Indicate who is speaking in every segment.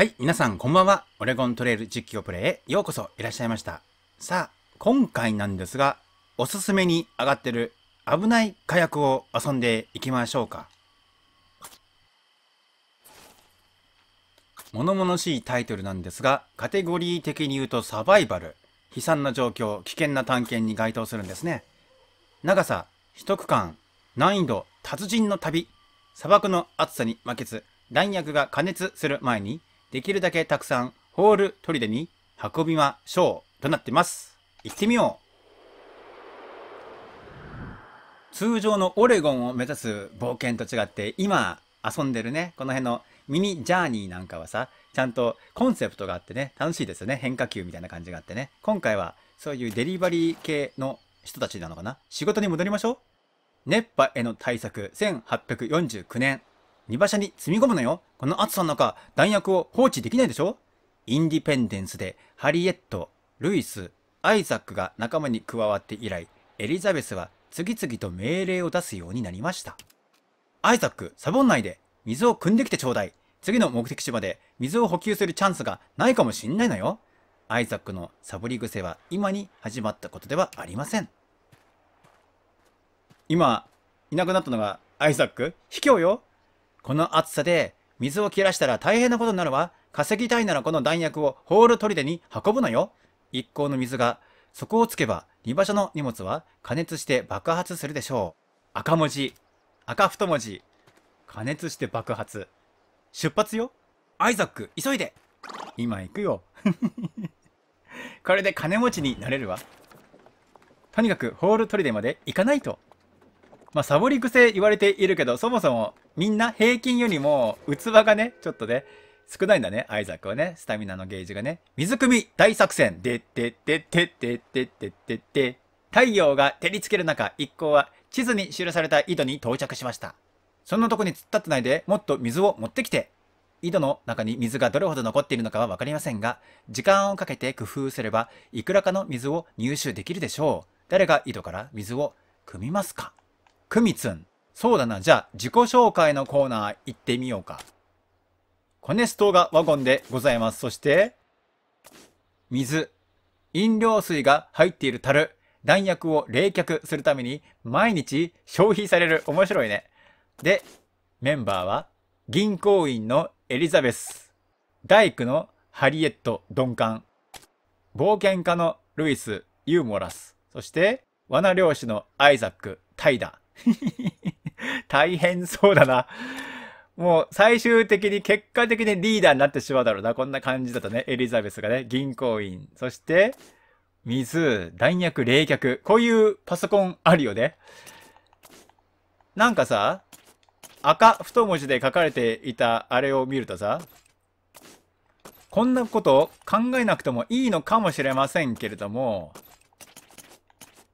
Speaker 1: はい、皆さんこんばんは。オレゴントレイル実況プレイへようこそいらっしゃいました。さあ、今回なんですが、おすすめに上がってる危ない火薬を遊んでいきましょうか。物々しいタイトルなんですが、カテゴリー的に言うとサバイバル。悲惨な状況、危険な探検に該当するんですね。長さ、一区間、難易度、達人の旅。砂漠の暑さに負けず、弾薬が加熱する前にできるだけたくさんホールトに運びましょうとなってます。行ってみよう通常のオレゴンを目指す冒険と違って今遊んでるねこの辺のミニジャーニーなんかはさちゃんとコンセプトがあってね楽しいですよね変化球みたいな感じがあってね今回はそういうデリバリー系の人たちなのかな仕事に戻りましょう熱波への対策1849年荷馬車に積み込むのよ。この暑さの中、弾薬を放置できないでしょインディペンデンスでハリエット、ルイス、アイザックが仲間に加わって以来、エリザベスは次々と命令を出すようになりました。アイザック、サボン内で、水を汲んできてちょうだい。次の目的地まで水を補給するチャンスがないかもしんないのよ。アイザックのサボり癖は今に始まったことではありません。今、いなくなったのがアイザック卑怯よこの暑さで水を切らしたら大変なことになるわ。稼ぎたいならこの弾薬をホール砦に運ぶのよ。一行の水が底をつけば荷場所の荷物は加熱して爆発するでしょう。赤文字。赤太文字。加熱して爆発。出発よ。アイザック、急いで。今行くよ。これで金持ちになれるわ。とにかくホール砦まで行かないと。まあ、サボり癖言われているけど、そもそもみんな平均よりも器がね、ちょっとね、少ないんだね、アイザックはね。スタミナのゲージがね。水汲み大作戦でってってってってってってってって。太陽が照りつける中、一行は地図に記された井戸に到着しました。そんなとこに突っ立ってないでもっと水を持ってきて。井戸の中に水がどれほど残っているのかはわかりませんが、時間をかけて工夫すれば、いくらかの水を入手できるでしょう。誰が井戸から水を汲みますかくみつん。そうだな、じゃあ自己紹介のコーナー行ってみようか。コネストがワゴンでございます。そして、水、飲料水が入っている樽、弾薬を冷却するために毎日消費される。面白いね。で、メンバーは、銀行員のエリザベス、大工のハリエット・ドンカン。冒険家のルイス・ユーモラス、そして、罠漁師のアイザック・タイダ、大変そうだな。もう最終的に結果的にリーダーになってしまうだろうな。こんな感じだとね、エリザベスがね、銀行員。そして、水、弾薬、冷却。こういうパソコンあるよね。なんかさ、赤太文字で書かれていたあれを見るとさ、こんなこと考えなくてもいいのかもしれませんけれども、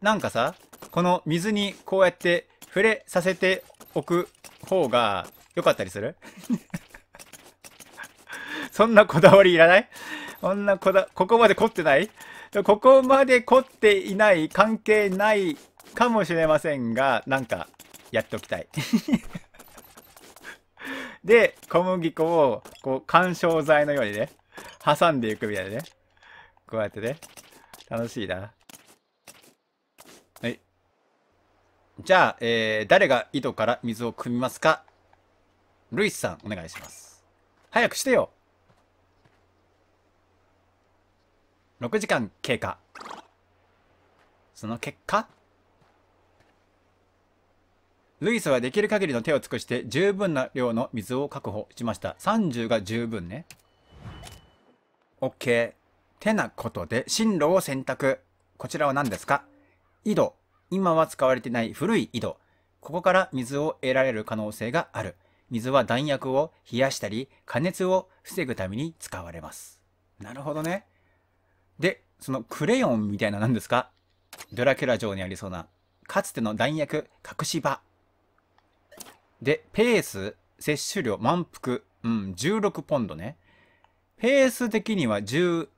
Speaker 1: なんかさ、この水にこうやって触れさせておく方が良かったりする そんなこだわりいらないそんなこだ、ここまで凝ってないここまで凝っていない、関係ないかもしれませんが、なんか、やっておきたい。で、小麦粉を、こう、緩衝材のようにね、挟んでいくみたいでね。こうやってね。楽しいな。じゃあ、えー、誰が井戸から水を汲みますかルイスさん、お願いします。早くしてよ !6 時間経過。その結果ルイスはできる限りの手を尽くして十分な量の水を確保しました。30が十分ね。OK。てなことで進路を選択。こちらは何ですか井戸今は使われてない古い井戸、ここから水を得られる可能性がある。水は弾薬を冷やしたり、加熱を防ぐために使われます。なるほどね。で、そのクレヨンみたいな何ですかドラキュラ城にありそうな、かつての弾薬、隠し場。で、ペース、摂取量、満腹、うん、16ポンドね。ペース的には17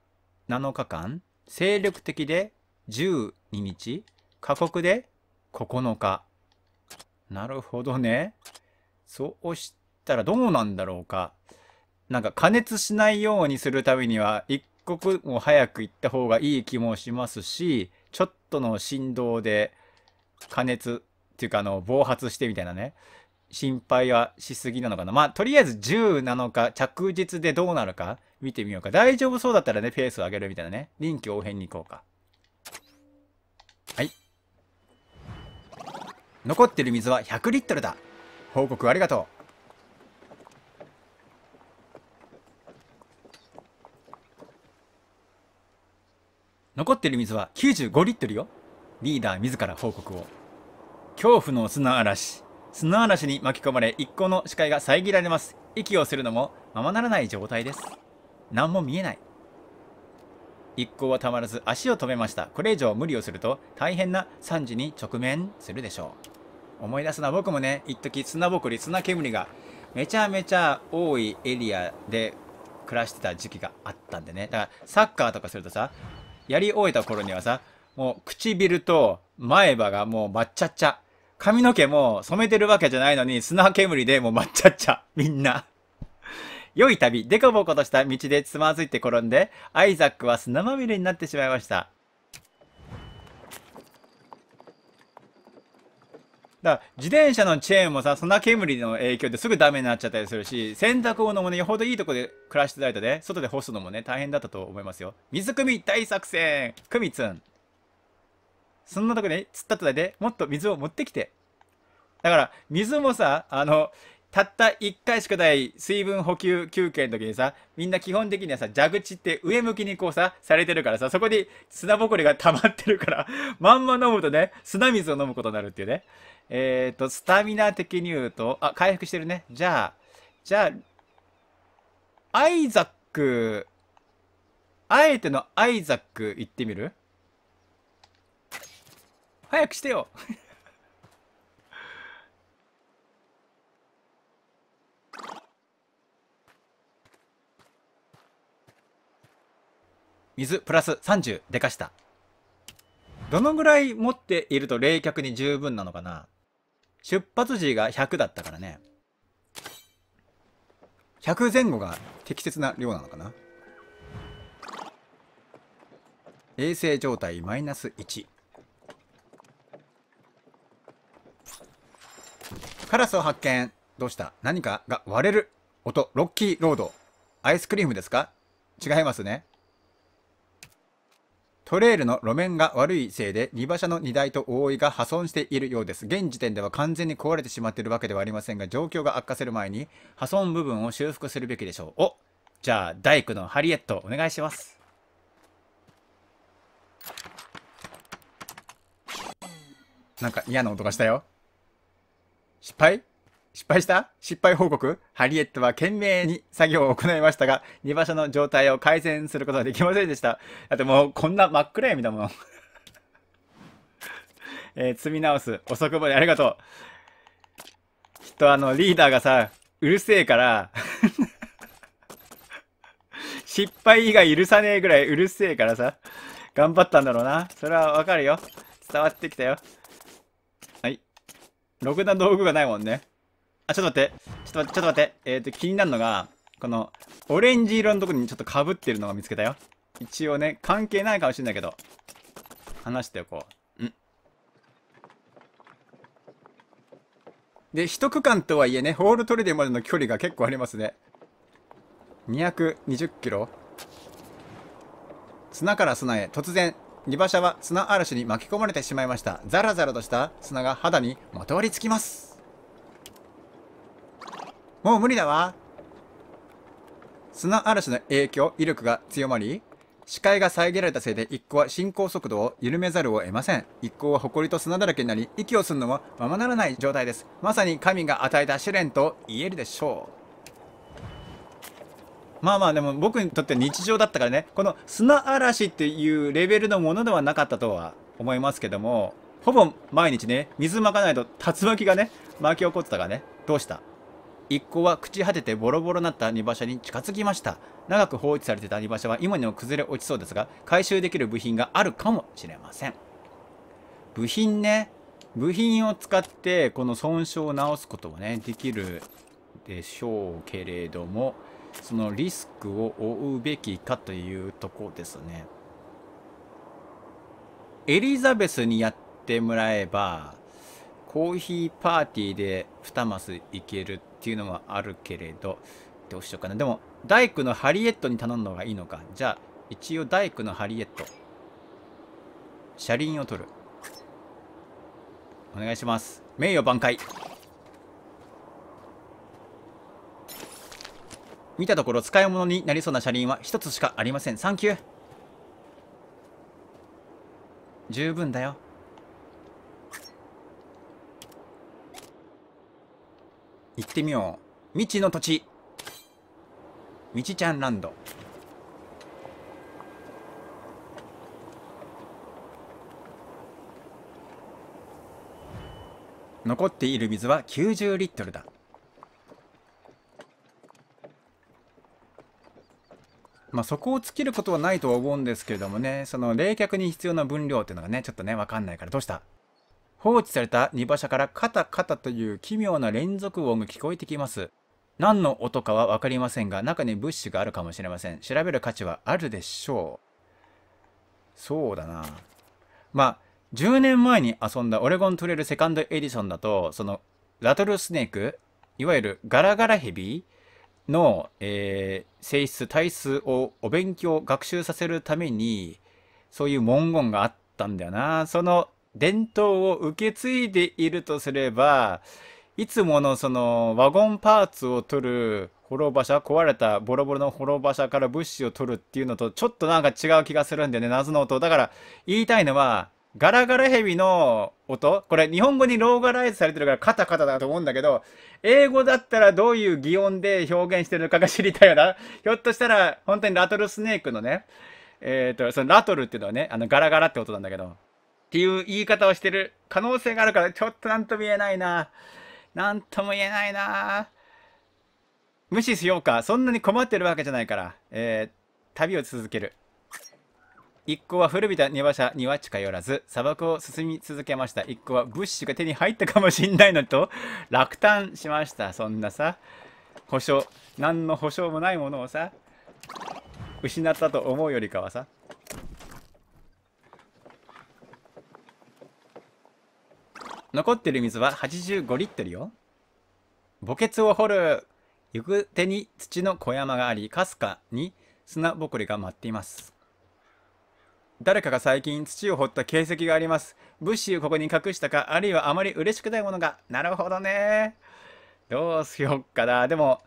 Speaker 1: 日間、精力的で12日過酷で9日。なるほどね。そうしたらどうなんだろうか。なんか加熱しないようにするためには一刻も早く行った方がいい気もしますし、ちょっとの振動で加熱っていうかあの暴発してみたいなね。心配はしすぎなのかな。まあ、とりあえず10なのか、着実でどうなるか見てみようか。大丈夫そうだったらね、ペースを上げるみたいなね。臨機応変に行こうか。残ってる水は100リットルだ報告ありがとう残ってる水は95リットルよリーダー自ら報告を恐怖の砂嵐砂嵐に巻き込まれ一行の視界が遮られます息をするのもままならない状態です何も見えない一行はたまらず足を止めましたこれ以上無理をすると大変な惨事に直面するでしょう思い出すな。僕もね、一時砂ぼこり、砂煙がめちゃめちゃ多いエリアで暮らしてた時期があったんでね。だから、サッカーとかするとさ、やり終えた頃にはさ、もう唇と前歯がもう抹茶っちゃ。髪の毛も染めてるわけじゃないのに、砂煙でもう抹茶っちゃ。みんな。良い旅、でこぼことした道でつまずいて転んで、アイザックは砂まみれになってしまいました。だから自転車のチェーンもさ砂煙の影響ですぐダメになっちゃったりするし洗濯物もねよほどいいとこで暮らしていただいたね外で干すのもね大変だったと思いますよ水汲み大作戦くみつんそんなとこで、ね、ったったでもっと水を持ってきてだから水もさあのたった1回しかない水分補給休憩の時にさ、みんな基本的にはさ、蛇口って上向きにこうさ、されてるからさ、そこに砂ぼこりが溜まってるから まんま飲むとね、砂水を飲むことになるっていうね。えっ、ー、と、スタミナ的に言うと、あ、回復してるね。じゃあ、じゃあ、アイザック、あえてのアイザック行ってみる早くしてよ水プラス30でかした。どのぐらい持っていると冷却に十分なのかな出発時が100だったからね。100前後が適切な量なのかな衛生状態マイナス1カラスを発見どうした何かが割れる音ロッキーロードアイスクリームですか違いますねトレイルの路面が悪いせいで、荷馬車の荷台と覆いが破損しているようです。現時点では完全に壊れてしまっているわけではありませんが、状況が悪化する前に、破損部分を修復するべきでしょう。おじゃあ、大工のハリエット、お願いします。なんか嫌な音がしたよ。失敗失敗した失敗報告ハリエットは懸命に作業を行いましたが、荷馬車の状態を改善することはできませんでした。だってもうこんな真っ暗闇だもん。えー、積み直す。遅くまでありがとう。きっとあの、リーダーがさ、うるせえから 失敗以外許さねえぐらいうるせえからさ、頑張ったんだろうな。それはわかるよ。伝わってきたよ。はい。ろくな道具がないもんね。あ、ちょっと待って。ちょっと待って、ちょっと待って。えっ、ー、と、気になるのが、この、オレンジ色のとこにちょっとかぶってるのが見つけたよ。一応ね、関係ないかもしれないけど、話しておこう。んで、一区間とはいえね、ホールトリデーまでの距離が結構ありますね。220キロ砂から砂へ突然荷馬車は砂嵐に巻き込まれてしまいましたザラザラとした砂が肌にまとわりつきますもう無理だわ。砂嵐の影響、威力が強まり、視界が遮られたせいで一行は進行速度を緩めざるを得ません。一行は埃と砂だらけになり、息をするのもままならない状態です。まさに神が与えた試練と言えるでしょう。まあまあでも僕にとって日常だったからね、この砂嵐っていうレベルのものではなかったとは思いますけども、ほぼ毎日ね、水まかないと竜巻がね、巻き起こってたからね、どうした一行は朽ち果ててボロボロになった荷馬車に近づきました。長く放置されてた荷馬車は今にも崩れ落ちそうですが、回収できる部品があるかもしれません。部品ね。部品を使って、この損傷を治すこともね、できるでしょうけれども、そのリスクを負うべきかというとこですね。エリザベスにやってもらえば、コーヒーパーティーで2マスいけるっていうのもあるけれど、どうしようかな。でも、大工のハリエットに頼んだのがいいのか。じゃあ、一応大工のハリエット。車輪を取る。お願いします。名誉挽回。見たところ使い物になりそうな車輪は1つしかありません。サンキュー。十分だよ。行ってみよう未知の土地みちちゃんランド残っている水は90リットルだまあそこを尽きることはないとは思うんですけれどもねその冷却に必要な分量っていうのがねちょっとね分かんないからどうした放置された荷馬車からカタカタという奇妙な連続音が聞こえてきます。何の音かは分かりませんが、中に物資があるかもしれません。調べる価値はあるでしょう。そうだな。まあ、10年前に遊んだオレゴントレイルセカンドエディソンだと、その、ラトルスネーク、いわゆるガラガラヘビの、えー、性質、体質をお勉強、学習させるために、そういう文言があったんだよな。その伝統を受け継いでいるとすれば、いつものそのワゴンパーツを取る滅場車、壊れたボロボロの滅場車から物資を取るっていうのとちょっとなんか違う気がするんでね、謎の音。だから言いたいのは、ガラガラヘビの音これ日本語にローガライズされてるからカタカタだと思うんだけど、英語だったらどういう擬音で表現してるのかが知りたいよな。ひょっとしたら本当にラトルスネークのね、えっ、ー、と、そのラトルっていうのはね、あのガラガラって音なんだけど、っていう言い方をしてる可能性があるから、ちょっと何とも言えないな。何とも言えないな。無視しようか。そんなに困ってるわけじゃないから。えー、旅を続ける。一行は古びた庭車には近寄らず、砂漠を進み続けました。一行は物資が手に入ったかもしんないのと、落胆しました。そんなさ、保証、何の保証もないものをさ、失ったと思うよりかはさ、残ってる水は85リットルよ。墓穴を掘る行く手に土の小山があり、かすかに砂ぼこりが舞っています。誰かが最近土を掘った形跡があります。物資をここに隠したか、あるいはあまり嬉しくないものが。なるほどね。どうしよっかな。でも、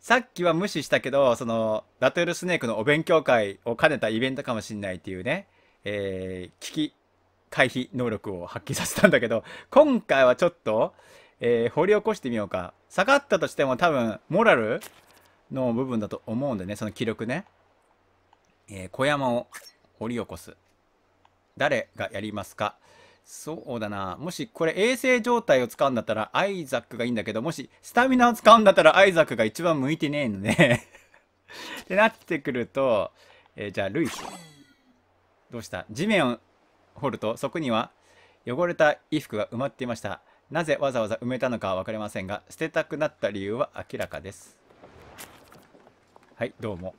Speaker 1: さっきは無視したけど、その、ラトルスネークのお勉強会を兼ねたイベントかもしんないっていうね、えー、聞き、回避能力を発揮させたんだけど、今回はちょっと、えー、掘り起こしてみようか。下がったとしても多分、モラルの部分だと思うんでね、その気力ね。えー、小山を掘り起こす。誰がやりますかそうだな。もしこれ衛生状態を使うんだったらアイザックがいいんだけど、もしスタミナを使うんだったらアイザックが一番向いてねえのねってなってくると、えー、じゃあルイス。どうした地面を掘るとそこには汚れた衣服が埋まっていましたなぜわざわざ埋めたのかは分かりませんが捨てたくなった理由は明らかですはいどうも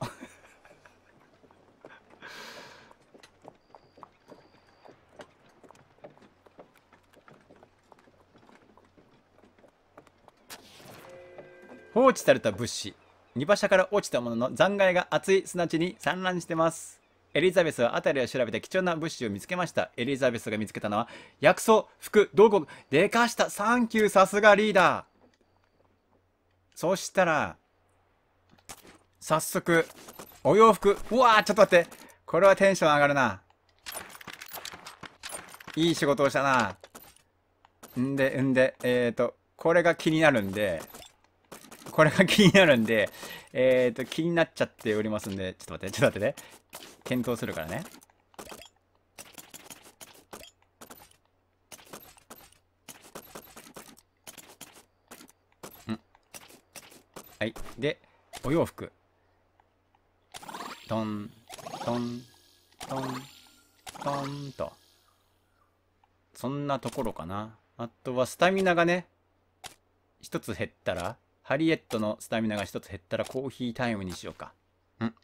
Speaker 1: 放置された物資荷馬車から落ちたものの残骸が厚い砂地に散乱してますエリザベスは辺りを調べて貴重な物資を見つけましたエリザベスが見つけたのは薬草服道具でかしたサンキューさすがリーダーそしたら早速お洋服うわーちょっと待ってこれはテンション上がるないい仕事をしたなんでんでえっ、ー、とこれが気になるんでこれが気になるんで、えっ、ー、と、気になっちゃっておりますんで、ちょっと待って、ちょっと待ってね。検討するからね。んはい。で、お洋服。トン、トン、トン、トンと。そんなところかな。あとは、スタミナがね、一つ減ったら、ハリエットのスタミナが1つ減ったらコーヒータイムにしようか。うん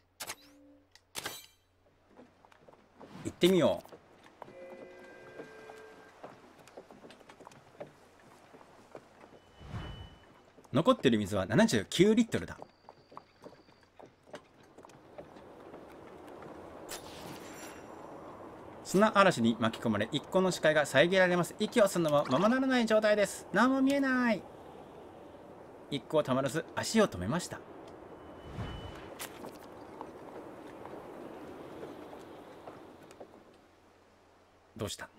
Speaker 1: 行ってみよう。残ってる水は79リットルだ砂嵐に巻き込まれ一個の視界が遮られます息をするのもままならない状態です何も見えない一行たまらず足を止めましたどうした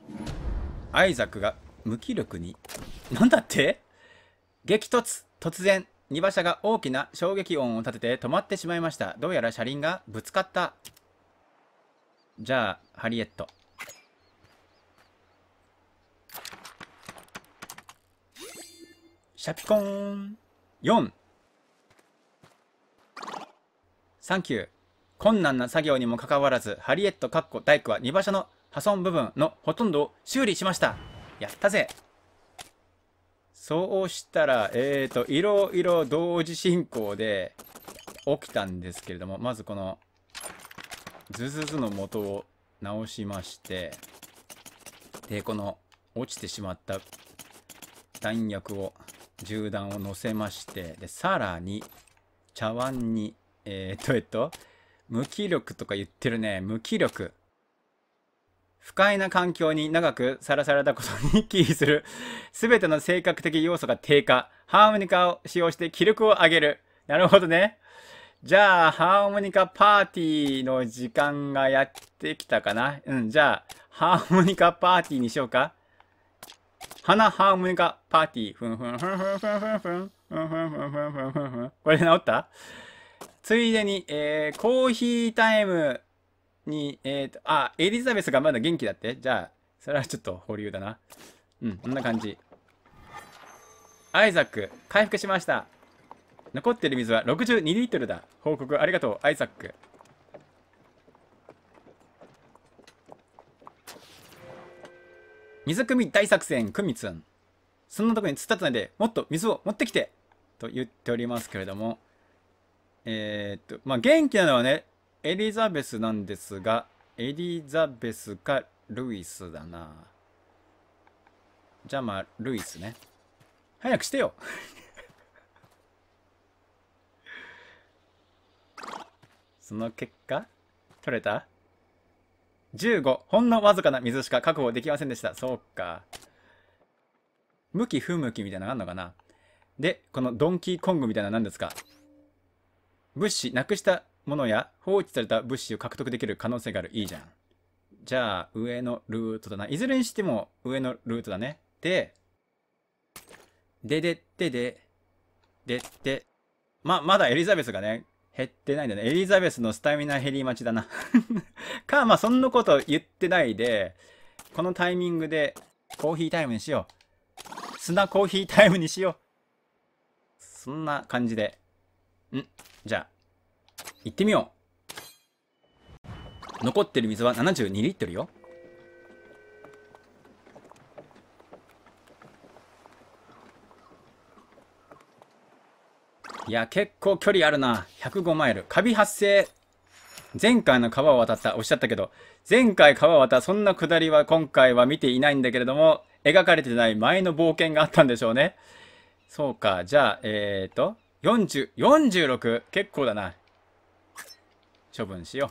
Speaker 1: アイザクが無気力になんだって激突突然荷馬車が大きな衝撃音を立てて止まってしまいましたどうやら車輪がぶつかったじゃあハリエットシャピコーン4サンキュー困難な作業にもかかわらずハリエットかっこ大工は荷場所の破損部分のほとんどを修理しましたやったぜそうしたらえっ、ー、といろいろ同時進行で起きたんですけれどもまずこのズズズの元を直しましてでこの落ちてしまった弾薬を銃弾を乗せましてでさらに茶碗にえー、っとえっと無気力とか言ってるね無気力不快な環境に長くさらされたことに気因する全ての性格的要素が低下ハーモニカを使用して気力を上げるなるほどねじゃあハーモニカパーティーの時間がやってきたかなうんじゃあハーモニカパーティーにしようか花ハーモニカパーティー。ふんふんふんふんふんふんふん。ふんふんふんふんふんふんふん。これ治ったついでに、えー、コーヒータイムに、えーと、あ、エリザベスがまだ元気だって。じゃあ、それはちょっと保留だな。うん、こんな感じ。アイザック、回復しました。残ってる水は62リットルだ。報告ありがとう、アイザック。水汲み大作戦、くみつん。そんなとこに突っ立たないで、もっと水を持ってきてと言っておりますけれども、えー、っと、まあ、元気なのはね、エリザベスなんですが、エリザベスかルイスだな。じゃあまあ、ルイスね。早くしてよ その結果取れた15ほんのわずかな水しか確保できませんでしたそうか向き不向きみたいなのがあんのかなでこのドンキーコングみたいなのは何ですか物資なくしたものや放置された物資を獲得できる可能性があるいいじゃんじゃあ上のルートだないずれにしても上のルートだねでででででででままだエリザベスがね減ってないんだね。エリザベスのスタミナ減り待ちだな か、まあそんなこと言ってないで、このタイミングでコーヒータイムにしよう。砂コーヒータイムにしよう。そんな感じで。んじゃあ、行ってみよう。残ってる水は72リットルよ。いや、結構距離あるな。105マイル。カビ発生。前回の川を渡った。おっしゃったけど、前回川を渡った。そんな下りは今回は見ていないんだけれども、描かれてない前の冒険があったんでしょうね。そうか。じゃあ、えっ、ー、と、40、46。結構だな。処分しよう。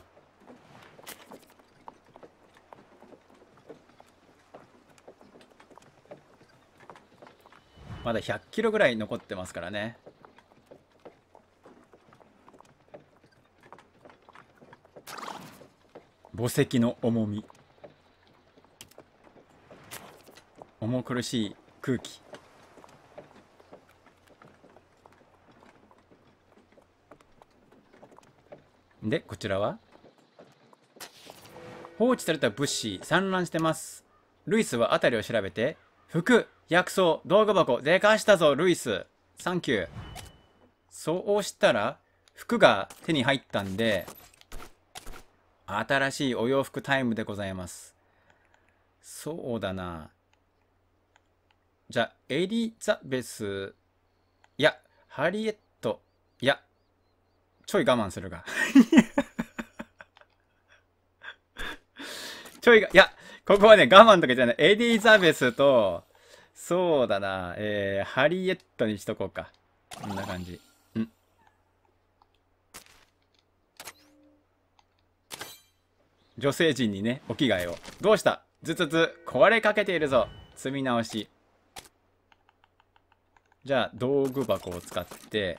Speaker 1: まだ100キロぐらい残ってますからね。墓石の重み重苦しい空気でこちらは放置された物資散乱してますルイスは辺りを調べて服薬草道具箱でかしたぞルイスサンキューそうしたら服が手に入ったんで新しいお洋服タイムでございます。そうだな。じゃあ、エリザベス、いや、ハリエット、いや、ちょい我慢するが。ちょいが、いや、ここはね、我慢とかじゃない。エリザベスと、そうだな、えー、ハリエットにしとこうか。こんな感じ。女性陣にね、お着替えを。どうしたずつず壊れかけているぞ。積み直し。じゃあ、道具箱を使って、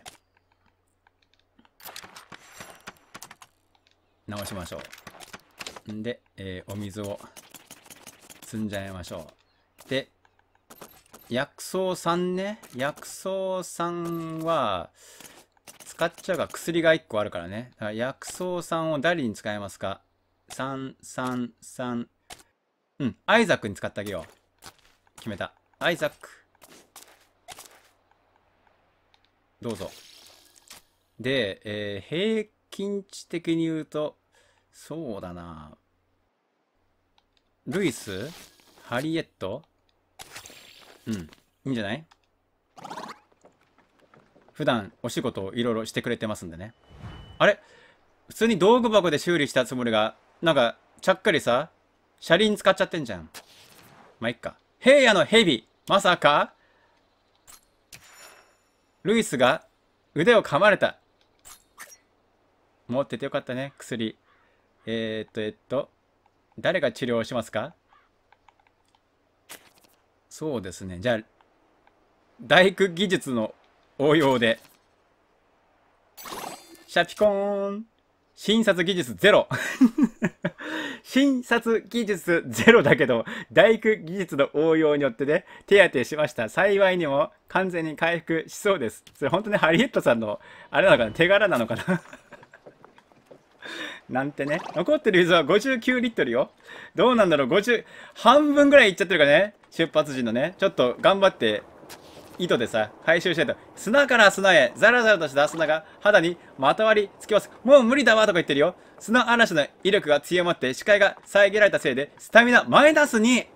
Speaker 1: 直しましょう。んで、えー、お水を積んじゃいましょう。で、薬草さんね。薬草さんは、使っちゃうが薬が1個あるからね。から薬草さんを誰に使えますか3、3、3。うん、アイザックに使ってあげよう。決めた。アイザック。どうぞ。で、えー、平均値的に言うと、そうだなルイスハリエットうん。いいんじゃない普段お仕事をいろいろしてくれてますんでね。あれ普通に道具箱で修理したつもりがなんか、ちゃっかりさ、車輪使っちゃってんじゃん。まあ、いっか。平野の蛇まさかルイスが腕を噛まれた。持っててよかったね、薬。えー、っと、えっと、誰が治療しますかそうですね。じゃあ、大工技術の応用で。シャピコーン。診察技術ゼロ 診察技術ゼロだけど、大工技術の応用によってね、手当てしました。幸いにも完全に回復しそうです。それ本当にハリエットさんの、あれなのかな、手柄なのかな なんてね。残ってる水は59リットルよ。どうなんだろう、50、半分ぐらいいっちゃってるかね。出発時のね。ちょっと頑張って糸でさ、回収しないと、砂から砂へ、ザラザラとした砂が肌にまとわりつきます。もう無理だわとか言ってるよ。砂嵐の威力が強まって視界が遮られたせいで、スタミナマイナス 2!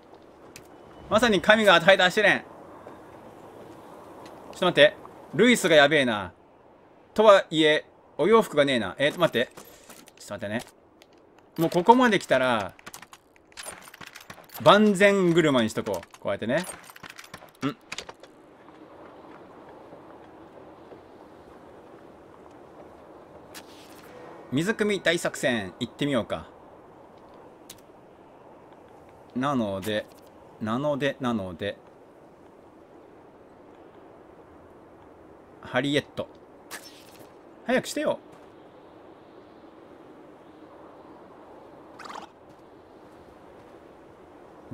Speaker 1: まさに神が与えた試練。ちょっと待って。ルイスがやべえな。とはいえ、お洋服がねえな。えー、っ待って。ちょっと待ってね。もうここまで来たら、万全車にしとこう。こうやってね。水汲み大作戦行ってみようかなのでなのでなのでハリエット早くしてよ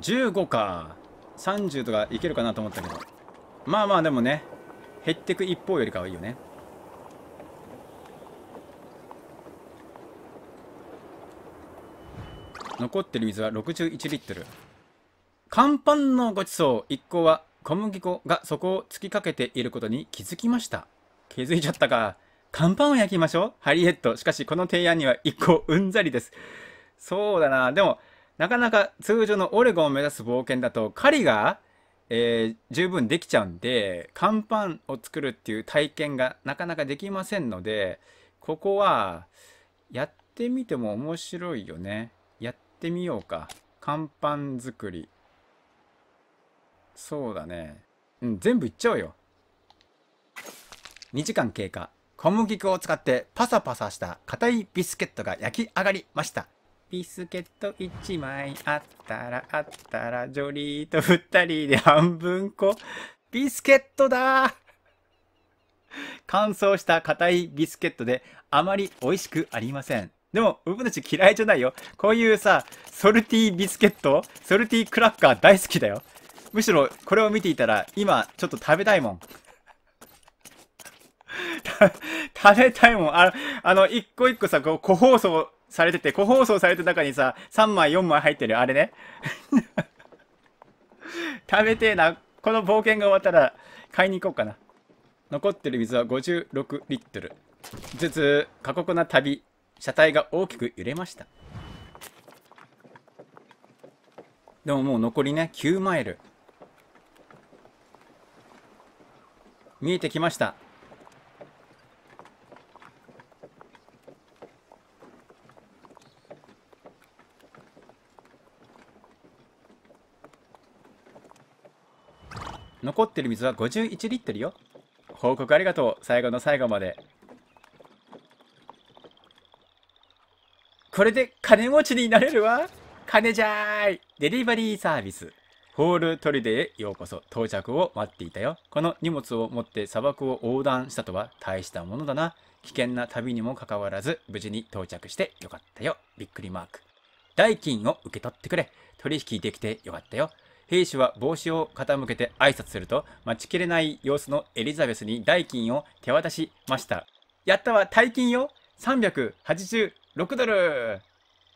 Speaker 1: 15か30とかいけるかなと思ったけどまあまあでもね減ってく一方よりかはいいよね残ってる水は61リットル乾パンのごちそう一行は小麦粉が底を突きかけていることに気づきました気づいちゃったか乾パンを焼きましょうハリエットしかしこの提案には一行うんざりですそうだなでもなかなか通常のオレゴンを目指す冒険だと狩りが、えー、十分できちゃうんで乾パンを作るっていう体験がなかなかできませんのでここはやってみても面白いよね。ってみようか。乾パン作り。そうだね。うん、全部いっちゃおうよ。2時間経過。小麦粉を使ってパサパサした硬いビスケットが焼き上がりました。ビスケット1枚あったらあったらジョリーと2人で半分こ。ビスケットだ乾燥した硬いビスケットであまり美味しくありません。でも、ぶブち嫌いじゃないよ。こういうさ、ソルティビスケット、ソルティクラッカー大好きだよ。むしろ、これを見ていたら、今、ちょっと食べたいもん。食べたいもん。ああの、一個一個さ、こう、個包装されてて、個包装されてた中にさ、3枚、4枚入ってるあれね。食べてえな。この冒険が終わったら、買いに行こうかな。残ってる水は56リットル。ずつ、過酷な旅車体が大きく揺れましたでももう残りね9マイル見えてきました残ってる水は51リットルよ報告ありがとう最後の最後までこれで金持ちになれるわ金じゃーいデリバリーサービス。ホールトリデーへようこそ到着を待っていたよ。この荷物を持って砂漠を横断したとは大したものだな。危険な旅にもかかわらず無事に到着してよかったよ。びっくりマーク。代金を受け取ってくれ。取引できてよかったよ。兵士は帽子を傾けて挨拶すると待ちきれない様子のエリザベスに代金を手渡しました。やったわ、大金よ !380 6ドル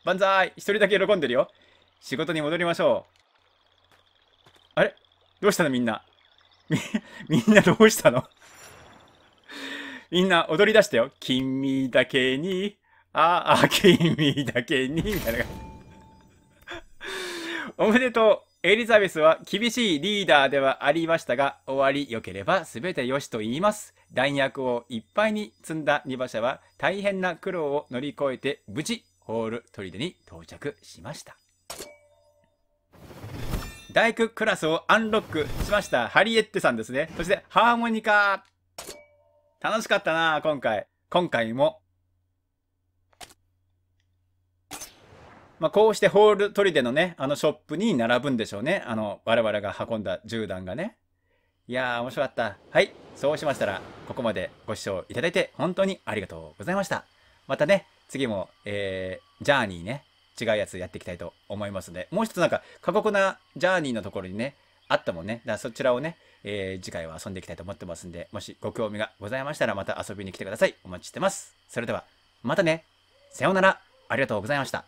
Speaker 1: 万歳一人だけ喜んでるよ仕事に戻りましょうあれどうしたのみんなみ、みんなどうしたのみんな踊り出したよ。君だけに、ああ、君だけに、みたいな。おめでとう。エリザベスは厳しいリーダーではありましたが、終わり良ければ全て良しと言います。弾薬をいっぱいに積んだ荷馬車は大変な苦労を乗り越えて無事ホール砦に到着しました大工クラスをアンロックしましたハリエッテさんですねそしてハーモニカ楽しかったな今回今回もまあ、こうしてホール砦のね、あのショップに並ぶんでしょうね。あの、我々が運んだ銃弾がね。いやー、面白かった。はい。そうしましたら、ここまでご視聴いただいて本当にありがとうございました。またね、次も、えー、ジャーニーね、違うやつやっていきたいと思いますので、もう一つなんか過酷なジャーニーのところにね、あったもんね。だからそちらをね、えー、次回は遊んでいきたいと思ってますんで、もしご興味がございましたらまた遊びに来てください。お待ちしてます。それでは、またね。さようなら。ありがとうございました。